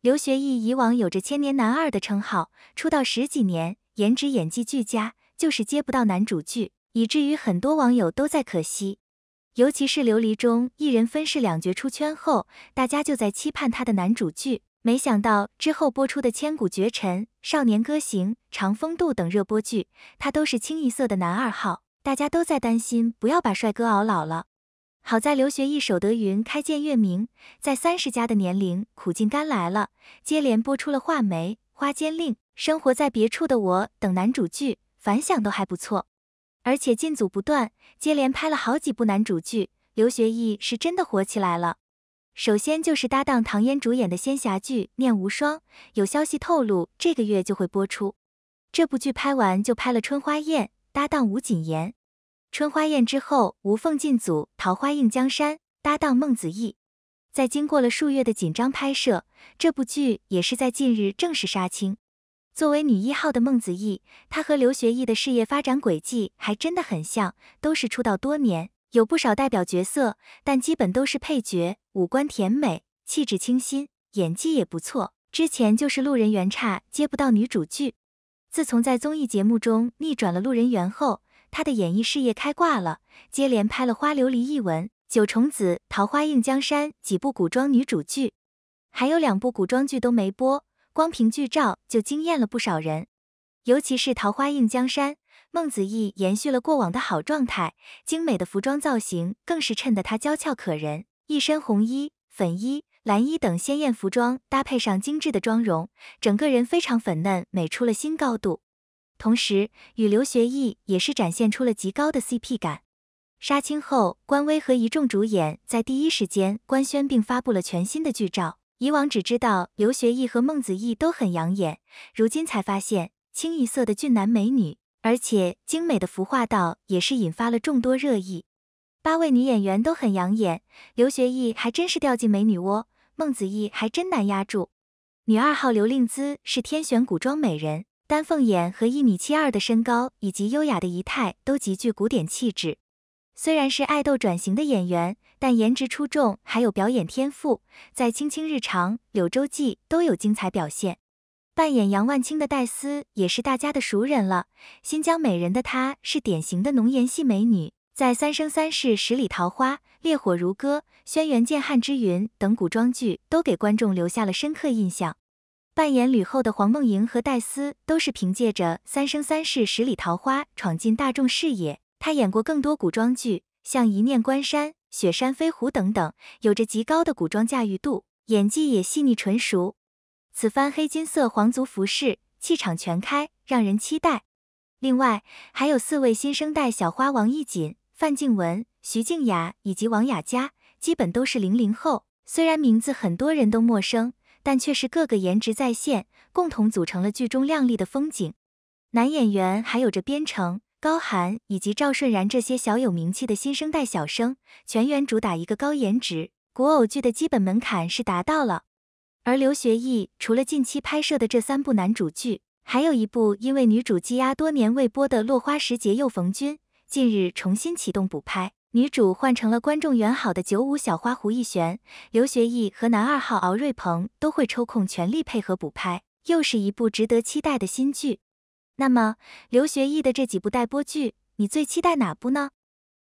刘学义以往有着“千年男二”的称号，出道十几年，颜值演技俱佳，就是接不到男主剧，以至于很多网友都在可惜。尤其是《琉璃》中一人分饰两角出圈后，大家就在期盼他的男主剧。没想到之后播出的《千古绝尘》《少年歌行》《长风渡》等热播剧，他都是清一色的男二号，大家都在担心不要把帅哥熬老了。好在刘学义守得云开见月明，在三十加的年龄苦尽甘来了，接连播出了《画眉》《花间令》《生活在别处的我》等男主剧，反响都还不错，而且进组不断，接连拍了好几部男主剧，刘学义是真的火起来了。首先就是搭档唐嫣主演的仙侠剧《念无双》，有消息透露这个月就会播出。这部剧拍完就拍了《春花宴》，搭档吴谨言。春花宴之后无缝进组，《桃花映江山》搭档孟子义，在经过了数月的紧张拍摄，这部剧也是在近日正式杀青。作为女一号的孟子义，她和刘学义的事业发展轨迹还真的很像，都是出道多年，有不少代表角色，但基本都是配角。五官甜美，气质清新，演技也不错。之前就是路人缘差，接不到女主剧，自从在综艺节目中逆转了路人缘后。她的演艺事业开挂了，接连拍了《花琉璃》《一文、《九重紫》《桃花映江山》几部古装女主剧，还有两部古装剧都没播，光凭剧照就惊艳了不少人。尤其是《桃花映江山》，孟子义延续了过往的好状态，精美的服装造型更是衬得她娇俏可人。一身红衣、粉衣、蓝衣等鲜艳服装搭配上精致的妆容，整个人非常粉嫩，美出了新高度。同时，与刘学义也是展现出了极高的 CP 感。杀青后，官微和一众主演在第一时间官宣并发布了全新的剧照。以往只知道刘学义和孟子义都很养眼，如今才发现清一色的俊男美女，而且精美的服化道也是引发了众多热议。八位女演员都很养眼，刘学义还真是掉进美女窝，孟子义还真难压住。女二号刘令姿是天选古装美人。丹凤眼和一米七二的身高，以及优雅的仪态，都极具古典气质。虽然是爱豆转型的演员，但颜值出众，还有表演天赋，在《青青日常》《柳州记》都有精彩表现。扮演杨万青的戴斯也是大家的熟人了。新疆美人的她是典型的浓颜系美女，在《三生三世》《十里桃花》《烈火如歌》《轩辕剑汉之云》等古装剧都给观众留下了深刻印象。扮演吕后的黄梦莹和戴斯都是凭借着《三生三世十里桃花》闯进大众视野。她演过更多古装剧，像《一念关山》《雪山飞狐》等等，有着极高的古装驾驭度，演技也细腻纯熟。此番黑金色皇族服饰，气场全开，让人期待。另外还有四位新生代小花王艺瑾、范静雯、徐静雅以及王雅佳，基本都是零零后，虽然名字很多人都陌生。但却是各个颜值在线，共同组成了剧中靓丽的风景。男演员还有着边城、高寒以及赵顺然这些小有名气的新生代小生，全员主打一个高颜值。古偶剧的基本门槛是达到了。而刘学义除了近期拍摄的这三部男主剧，还有一部因为女主积压多年未播的《落花时节又逢君》，近日重新启动补拍。女主换成了观众缘好的九五小花胡一璇，刘学义和男二号敖瑞鹏都会抽空全力配合补拍，又是一部值得期待的新剧。那么，刘学义的这几部待播剧，你最期待哪部呢？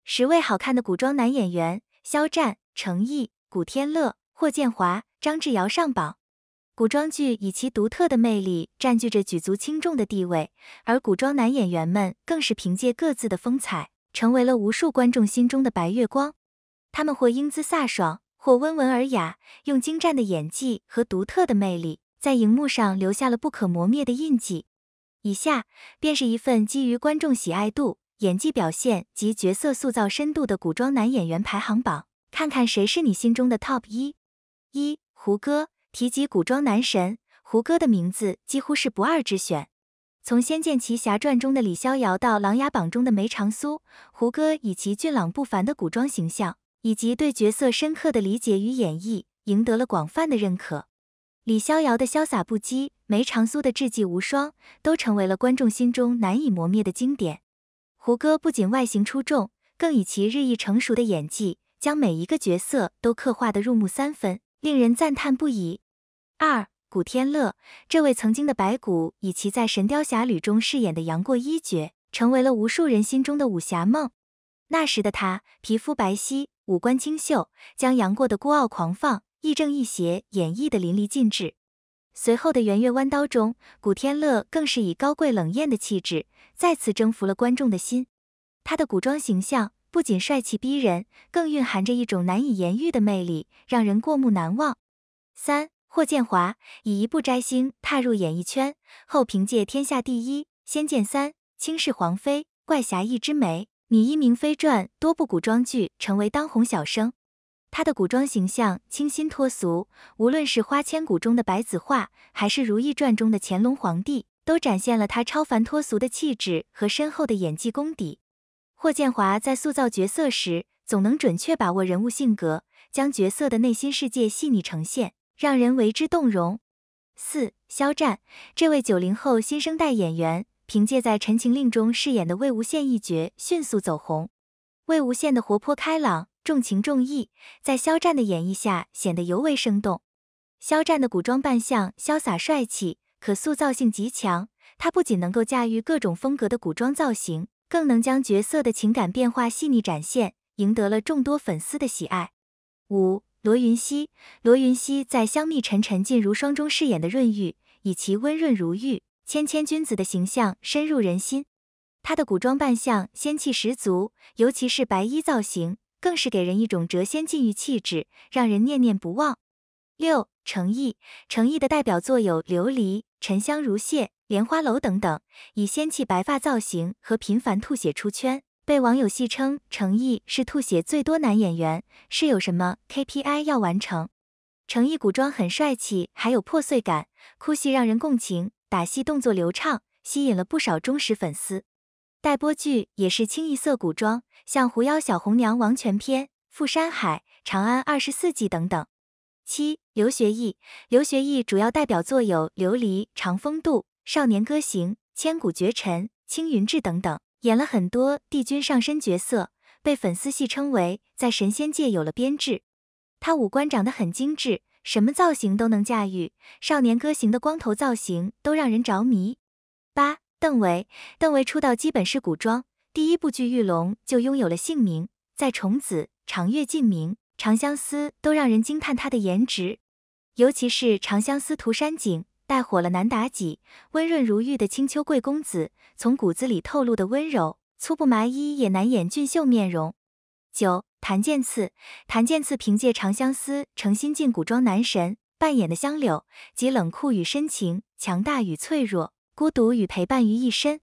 十位好看的古装男演员：肖战、成毅、古天乐、霍建华、张智尧上榜。古装剧以其独特的魅力，占据着举足轻重的地位，而古装男演员们更是凭借各自的风采。成为了无数观众心中的白月光，他们或英姿飒爽，或温文尔雅，用精湛的演技和独特的魅力，在荧幕上留下了不可磨灭的印记。以下便是一份基于观众喜爱度、演技表现及角色塑造深度的古装男演员排行榜，看看谁是你心中的 top 一。一胡歌提及古装男神，胡歌的名字几乎是不二之选。从《仙剑奇侠传》中的李逍遥到《琅琊榜》中的梅长苏，胡歌以其俊朗不凡的古装形象，以及对角色深刻的理解与演绎，赢得了广泛的认可。李逍遥的潇洒不羁，梅长苏的智计无双，都成为了观众心中难以磨灭的经典。胡歌不仅外形出众，更以其日益成熟的演技，将每一个角色都刻画得入木三分，令人赞叹不已。二古天乐，这位曾经的白骨，以其在《神雕侠侣》中饰演的杨过一角，成为了无数人心中的武侠梦。那时的他，皮肤白皙，五官清秀，将杨过的孤傲狂放、亦正亦邪演绎得淋漓尽致。随后的《圆月弯刀》中，古天乐更是以高贵冷艳的气质，再次征服了观众的心。他的古装形象不仅帅气逼人，更蕴含着一种难以言喻的魅力，让人过目难忘。三。霍建华以一部摘星踏入演艺圈，后凭借《天下第一》《仙剑三》《倾世皇妃》《怪侠一枝梅》《女医明妃传》多部古装剧成为当红小生。他的古装形象清新脱俗，无论是《花千骨》中的白子画，还是《如懿传》中的乾隆皇帝，都展现了他超凡脱俗的气质和深厚的演技功底。霍建华在塑造角色时，总能准确把握人物性格，将角色的内心世界细腻呈现。让人为之动容。四、肖战，这位九零后新生代演员，凭借在《陈情令》中饰演的魏无羡一角迅速走红。魏无羡的活泼开朗、重情重义，在肖战的演绎下显得尤为生动。肖战的古装扮相潇洒帅气，可塑造性极强。他不仅能够驾驭各种风格的古装造型，更能将角色的情感变化细腻展现，赢得了众多粉丝的喜爱。五。罗云熙，罗云熙在《香蜜沉沉烬如霜》中饰演的润玉，以其温润如玉、谦谦君子的形象深入人心。他的古装扮相仙气十足，尤其是白衣造型，更是给人一种谪仙禁欲气质，让人念念不忘。六成毅，成毅的代表作有《琉璃》《沉香如屑》《莲花楼》等等，以仙气白发造型和频繁吐血出圈。被网友戏称成毅是吐血最多男演员，是有什么 KPI 要完成？成毅古装很帅气，还有破碎感，哭戏让人共情，打戏动作流畅，吸引了不少忠实粉丝。待播剧也是清一色古装，像《狐妖小红娘·王权篇》、《富山海》、《长安二十四计》等等。七刘学义，刘学义主要代表作有《琉璃》、《长风渡》、《少年歌行》、《千古绝尘》、《青云志》等等。演了很多帝君上身角色，被粉丝戏称为在神仙界有了编制。他五官长得很精致，什么造型都能驾驭。少年歌行的光头造型都让人着迷。八，邓为，邓为出道基本是古装，第一部剧玉龙就拥有了姓名，在虫子、长月烬明、长相思都让人惊叹他的颜值，尤其是长相思涂山璟。带火了男妲己，温润如玉的青丘贵公子，从骨子里透露的温柔，粗布麻衣也难掩俊秀面容。九谭健次，谭健次凭借《长相思》成新晋古装男神，扮演的香柳集冷酷与深情、强大与脆弱、孤独与陪伴于一身。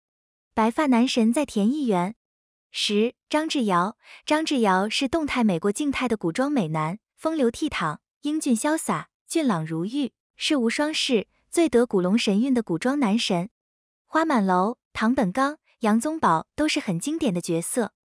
白发男神在田艺园。十张智尧，张智尧是动态美过静态的古装美男，风流倜傥，英俊潇洒，俊朗如玉，世无双世。最得古龙神韵的古装男神，花满楼、唐本刚、杨宗保都是很经典的角色。